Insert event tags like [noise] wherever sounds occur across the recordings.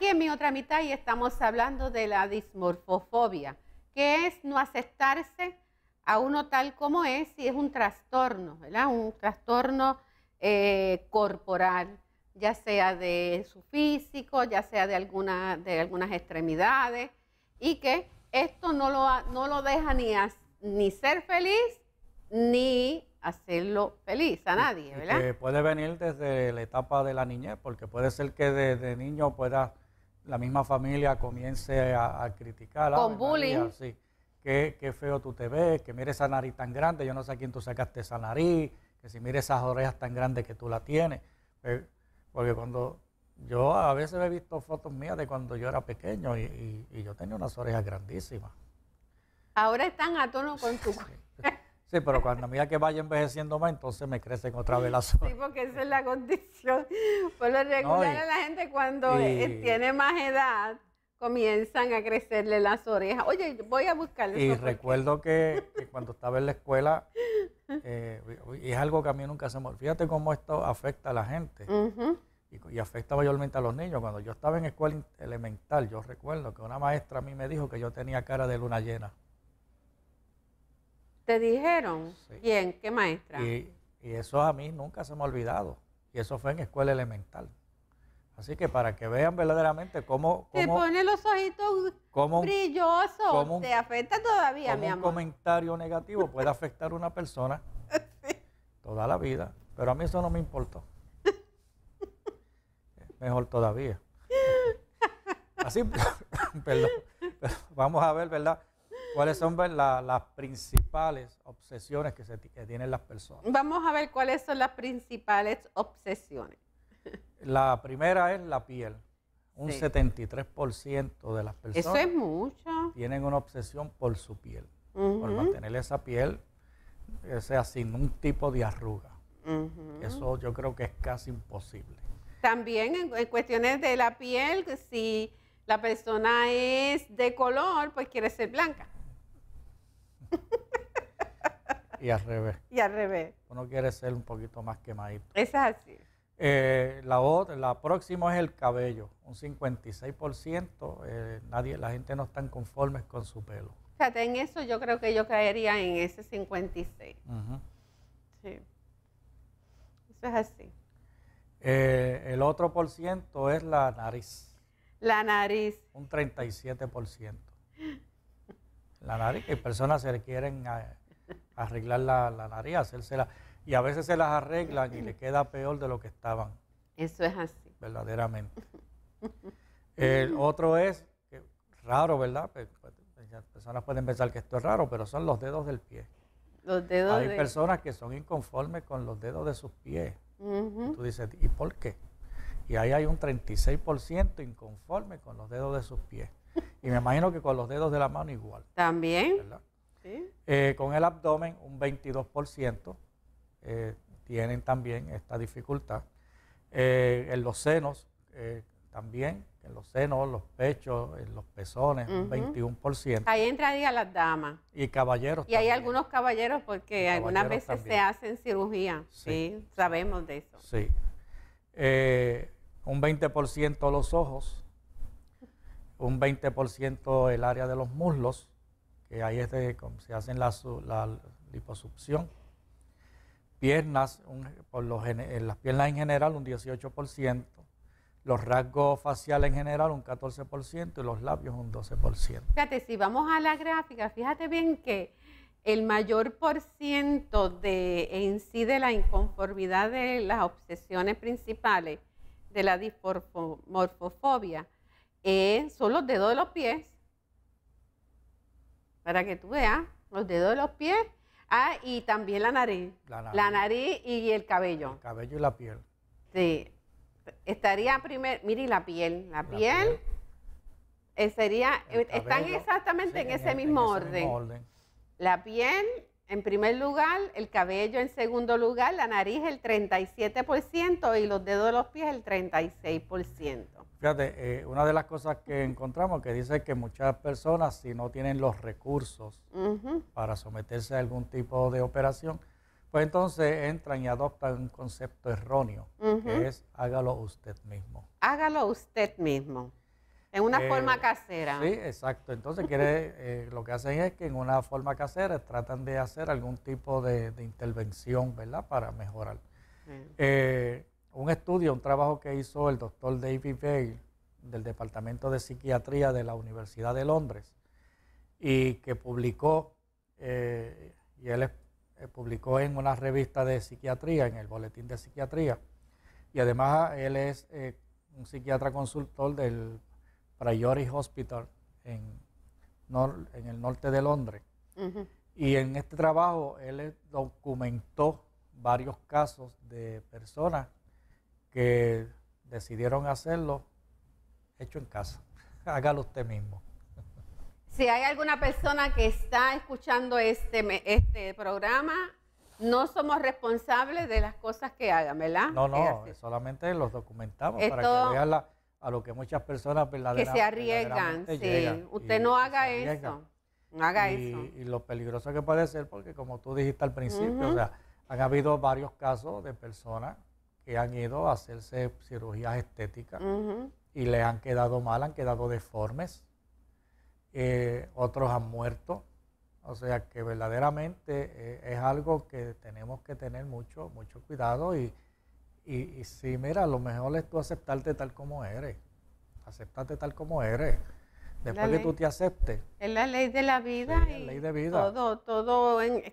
aquí en mi otra mitad y estamos hablando de la dismorfofobia, que es no aceptarse a uno tal como es si es un trastorno, ¿verdad? Un trastorno eh, corporal, ya sea de su físico, ya sea de, alguna, de algunas extremidades, y que esto no lo, no lo deja ni, ni ser feliz ni hacerlo feliz a nadie, ¿verdad? puede venir desde la etapa de la niñez, porque puede ser que desde de niño pueda la misma familia comience a, a criticar. Con bullying. Qué, feo tú te ves, que mire esa nariz tan grande, yo no sé a quién tú sacaste esa nariz, que si mire esas orejas tan grandes que tú la tienes. Eh, porque cuando yo a veces he visto fotos mías de cuando yo era pequeño y, yo tenía unas orejas grandísimas. Ahora están a tono con tu... Sí, pero cuando mira que vaya envejeciendo más, entonces me crecen otra vez las orejas. Sí, porque esa es la condición. Por lo regular la gente cuando eh, tiene más edad, comienzan a crecerle las orejas. Oye, voy a buscarle. Y recuerdo que, cuando estaba en la escuela, eh, y es algo que a mí nunca se me Fíjate cómo esto afecta a la gente. y, y, afecta mayormente a los niños. Cuando yo estaba en escuela elemental, yo recuerdo que una maestra a mí me dijo que yo tenía cara de luna llena. ¿Te dijeron? ¿Quién? ¿Qué maestra? Y, eso a mí nunca se me ha olvidado. Y eso fue en escuela elemental. Así que para que vean verdaderamente cómo... cómo te pone los ojitos como brillosos. te afecta todavía, mi amor. Un comentario negativo puede afectar a una persona [laughs] toda la vida. Pero a mí eso no me importó. Mejor todavía. [laughs] Así, [laughs] perdón, vamos a ver, ¿verdad? cuáles son pues, las principales obsesiones que, se tienen las personas. Vamos a ver cuáles son las principales obsesiones. [laughs] La primera es la piel. Un 73% de las personas. Tienen una obsesión por su piel. Por mantener esa piel, o sea, sin un tipo de arruga. Eso yo creo que es casi imposible. También en cuestiones de la piel, si la persona es de color, pues quiere ser blanca y al revés. Y al revés. Uno quiere ser un poquito más quemadito. Es así. Eh, la, otra, la próxima es el cabello, un 56%. Eh, nadie, la gente no está conforme con su pelo. Fíjate, en eso yo creo que yo caería en ese 56. Sí. Eso es así. Eh, el otro por ciento es la nariz. La nariz. Un 37%. [gasps] la nariz, que personas se le quieren eh, arreglar la, nariz, hacérsela, y a veces se las arreglan y le queda peor de lo que estaban. Eso es así. Verdaderamente. El otro es, raro, ¿verdad? Pues, personas pueden pensar que esto es raro, pero son los dedos del pie. Los dedos Hay personas que son inconformes con los dedos de sus pies. Tú dices, ¿y por qué? Y ahí hay un 36% inconforme con los dedos de sus pies. Y me imagino que con los dedos de la mano igual. También. Eh, con el abdomen un 22% eh, tienen también esta dificultad. Eh, en los senos también, en los senos, los pechos, en los pezones, un 21%. Ahí entrarían las damas. Y caballeros. Y hay algunos caballeros porque algunas veces se hacen cirugía. Sí. sí. sabemos de eso. Sí. un 20% los ojos un 20% el área de los muslos, que ahí es se hacen la, la liposucción. Piernas, las piernas en general un 18%, los rasgos faciales en general un 14% y los labios un 12%. Fíjate, si vamos a la gráfica, fíjate bien que el mayor por ciento de, en sí de la inconformidad de las obsesiones principales de la dismorfofobia eh, son los dedos de los pies. Para que tú veas, los dedos de los pies. Ah, y también la nariz. La nariz, y el cabello. cabello y la piel. Sí. Estaría primero, mire, la piel. La, piel, eh, sería, eh, están exactamente en, ese, mismo, mismo orden. La piel, en primer lugar, el cabello en segundo lugar, la nariz el 37% y los dedos de los pies el 36%. Fíjate, eh, una de las cosas que encontramos que dice que muchas personas si no tienen los recursos para someterse a algún tipo de operación, pues entonces entran y adoptan un concepto erróneo, que es hágalo usted mismo. Hágalo usted mismo, en una eh, forma casera. Sí, exacto. Entonces quiere, [laughs] eh, lo que hacen es que en una forma casera tratan de hacer algún tipo de, intervención, ¿verdad? Para mejorar un estudio, un trabajo que hizo el doctor David Bale del Departamento de Psiquiatría de la Universidad de Londres y que publicó, eh, y él eh, publicó en una revista de psiquiatría, en el Boletín de Psiquiatría, y además él es eh, un psiquiatra consultor del Priory Hospital en, el norte de Londres. Y en este trabajo él documentó varios casos de personas que decidieron hacerlo hecho en casa. [laughs] Hágalo usted mismo. Si hay alguna persona que está escuchando este, este programa, no somos responsables de las cosas que hagan, ¿verdad? No, no, solamente los documentamos para que vean a lo que muchas personas verdaderamente. Que se arriesgan, sí. Usted no haga eso. haga y, eso. Y lo peligroso que puede ser, porque como tú dijiste al principio, o sea, han habido varios casos de personas han ido a hacerse cirugías estéticas y le han quedado mal, han quedado deformes. Eh, otros han muerto. O sea que verdaderamente eh, es algo que tenemos que tener mucho, mucho cuidado y, y, y mira, lo mejor es tú aceptarte tal como eres. Aceptarte tal como eres. Después que tú te aceptes. Es la ley de la vida. Es Todo, todo es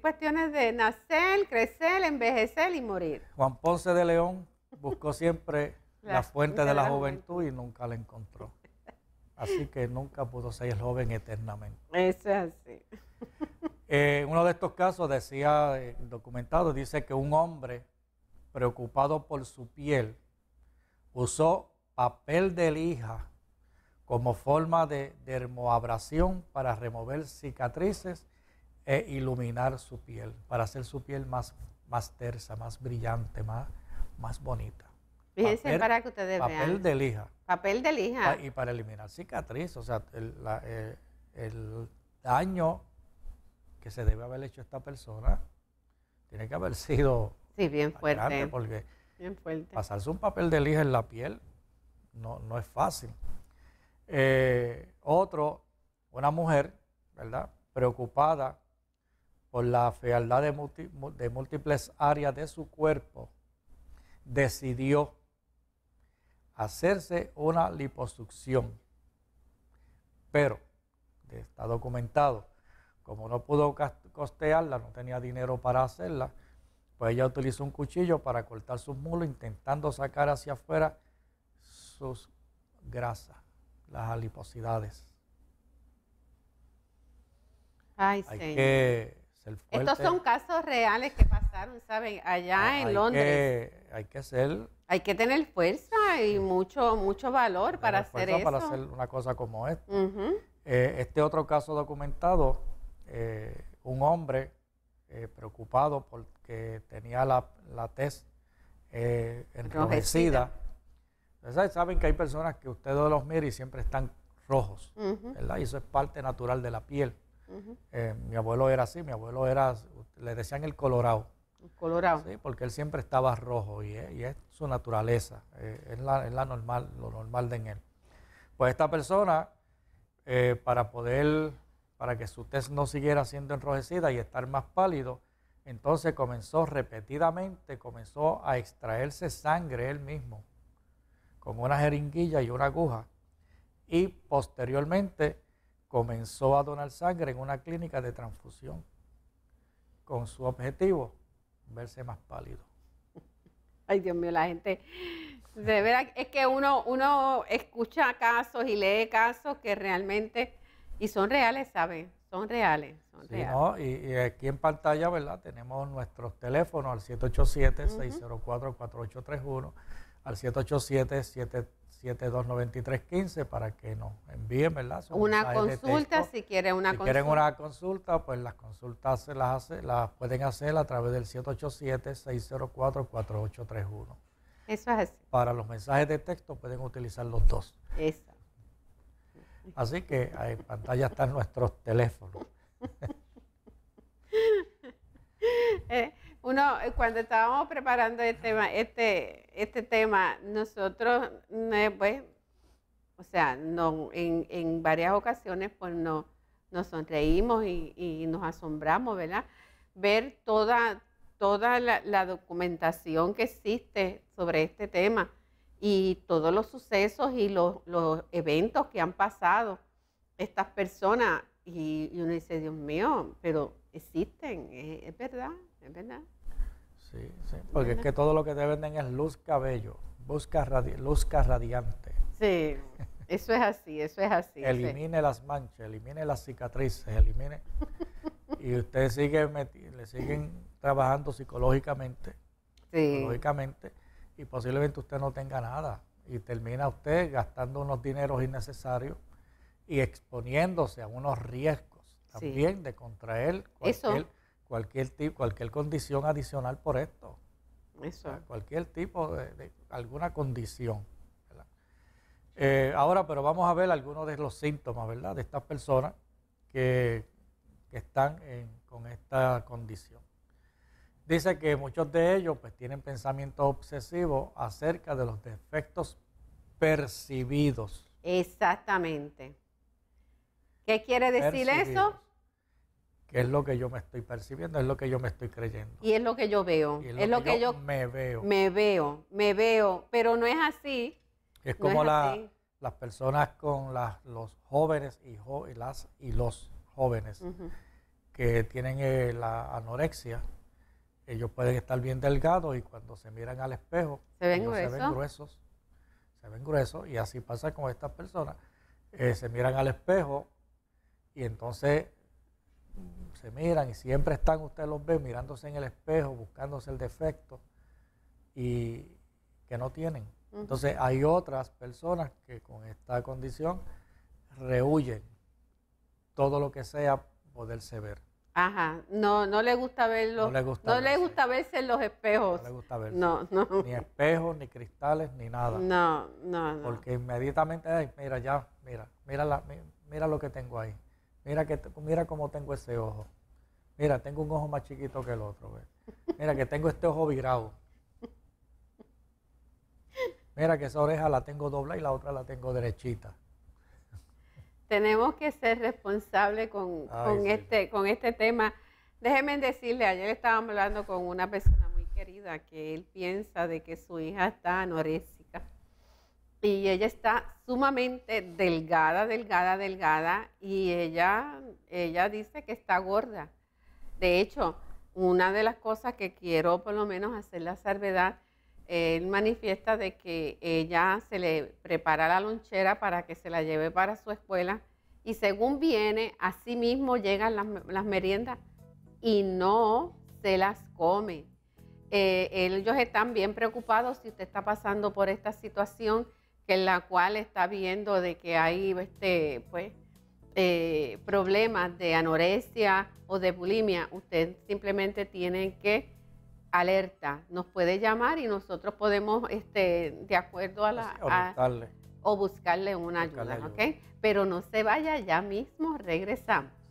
cuestiones de nacer, crecer, envejecer y morir. Juan Ponce de León buscó siempre [laughs] la, fuente de la, juventud, y nunca la encontró. Así que nunca pudo ser joven eternamente. Eso es así. [laughs] Eh, uno de estos casos decía, eh, documentado, dice que un hombre preocupado por su piel usó papel de lija como forma de dermoabrasión para remover cicatrices e iluminar su piel, para hacer su piel más, más tersa, más brillante, más, más bonita. Fíjense para que ustedes vean. Papel de lija. Papel de lija. Y para eliminar cicatrices, o sea, el, eh, daño que se debe haber hecho esta persona tiene que haber [laughs] sido sí, bien fuerte. Porque bien fuerte. pasarse un papel de lija en la piel no, no es fácil. Eh, otro, una mujer, ¿verdad? Preocupada por la fealdad de, múltiples áreas de su cuerpo, decidió hacerse una liposucción. Pero, está documentado, como no pudo costearla, no tenía dinero para hacerla, pues ella utilizó un cuchillo para cortar sus mulos intentando sacar hacia afuera sus grasas las aliposidades, Ay, Hay Que Estos son casos reales que pasaron, ¿saben? Allá ah, en Londres. hay que ser. Hay que tener fuerza y mucho, mucho valor para hacer eso. Para hacer una cosa como esta. Eh, este otro caso documentado, eh, un hombre eh, preocupado porque tenía la, la enrojecida saben que hay personas que ustedes los miran y siempre están rojos, ¿verdad? Y eso es parte natural de la piel. Eh, mi abuelo era así, mi abuelo era, le decían el colorado. colorado. Sí, porque él siempre estaba rojo y, es su naturaleza, eh, es, la, normal, lo normal de él. Pues esta persona, eh, para poder, para que su test no siguiera siendo enrojecida y estar más pálido, entonces comenzó repetidamente, comenzó a extraerse sangre él mismo con una jeringuilla y una aguja y posteriormente comenzó a donar sangre en una clínica de transfusión con su objetivo verse más pálido. Ay, Dios mío, la gente, de verdad, es que uno, uno escucha casos y lee casos que realmente, y son reales, ¿sabes? Son reales, Y, aquí en pantalla, ¿verdad? Tenemos nuestros teléfonos al 787-604-4831 al 787-772-9315 para que nos envíen, ¿verdad? una consulta, si quieren una consulta. Si quieren una consulta, pues las consultas se las, hace, las pueden hacer a través del 787-604-4831. Eso es así. Para los mensajes de texto pueden utilizar los dos. Eso. Así que en pantalla están nuestros teléfonos. [laughs] cuando estábamos preparando el tema, este, este tema, nosotros, eh, pues, o sea, no, en, en varias ocasiones, pues no, nos sonreímos y, nos asombramos, ¿verdad? Ver toda, toda la, documentación que existe sobre este tema y todos los sucesos y los, los eventos que han pasado estas personas. Y, uno dice, Dios mío, pero existen, es, es verdad, es verdad. Sí, sí, porque es que todo lo que te venden es luz cabello, busca radi luzca radiante. Sí, eso es así, eso es así. elimine las manchas, elimine las cicatrices, elimine... y usted sigue le siguen trabajando psicológicamente, psicológicamente, y posiblemente usted no tenga nada. Y termina usted gastando unos dineros innecesarios y exponiéndose a unos riesgos también de contraer cualquier... Eso cualquier, tipo, cualquier condición adicional por esto. cualquier tipo de, alguna condición. Eh, ahora, pero vamos a ver algunos de los síntomas, ¿verdad? De estas personas que, están con esta condición. Dice que muchos de ellos pues tienen pensamientos obsesivos acerca de los defectos percibidos. Exactamente. ¿Qué quiere decir eso? que es lo que yo me estoy percibiendo, es lo que yo me estoy creyendo. Y es lo que yo veo, es, lo, que yo, me veo. Me veo, me veo, pero no es así. Es como las personas con los jóvenes y, las, y los jóvenes que tienen eh, la anorexia, ellos pueden estar bien delgados y cuando se miran al espejo, ¿Se ven, gruesos. Se ven gruesos y así pasa con estas personas. Eh, se miran al espejo y entonces se miran y siempre están, ustedes los ve mirándose en el espejo, buscándose el defecto y que no tienen. Entonces hay otras personas que con esta condición rehuyen todo lo que sea poderse ver. Ajá, no, no le gusta verlo. No le gusta, no verse. Le gusta verse en los espejos. No le gusta No, Ni espejos, ni cristales, ni nada. No, no, no. Porque inmediatamente, ay, mira ya, mira, mira, la, mira lo que tengo ahí. Mira, que, mira cómo tengo ese ojo. Mira, tengo un ojo más chiquito que el otro. Mira, que tengo este ojo virado. Mira, que esa oreja la tengo dobla y la otra la tengo derechita. Tenemos que ser responsables con, este, con este tema. Déjenme decirle, ayer estábamos hablando con una persona muy querida que él piensa de que su hija está anorexica y ella está sumamente delgada, delgada, delgada y ella, ella dice que está gorda. De hecho, una de las cosas que quiero por lo menos hacer la salvedad, él manifiesta de que ella se le prepara la lonchera para que se la lleve para su escuela y según viene, así mismo llegan las, meriendas y no se las come. Eh, ellos están bien preocupados si usted está pasando por esta situación que la cual está viendo de que hay este, pues, eh, problemas de anorexia o de bulimia, usted simplemente tiene que alerta, nos puede llamar y nosotros podemos, este, de acuerdo a la... o buscarle una ayuda, Pero no se vaya, ya mismo regresamos.